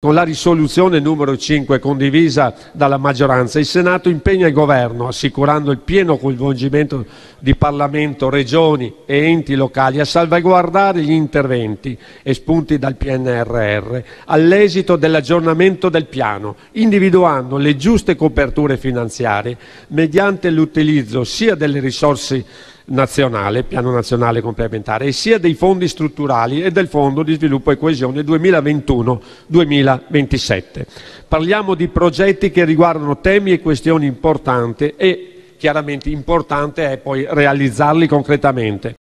Con la risoluzione numero 5 condivisa dalla maggioranza, il Senato impegna il Governo, assicurando il pieno coinvolgimento di Parlamento, Regioni e enti locali, a salvaguardare gli interventi espunti dal PNRR all'esito dell'aggiornamento del Piano, individuando le giuste coperture finanziarie mediante l'utilizzo sia delle risorse nazionale, piano nazionale complementare, e sia dei fondi strutturali e del Fondo di sviluppo e coesione 2021-2027. Parliamo di progetti che riguardano temi e questioni importanti e chiaramente importante è poi realizzarli concretamente.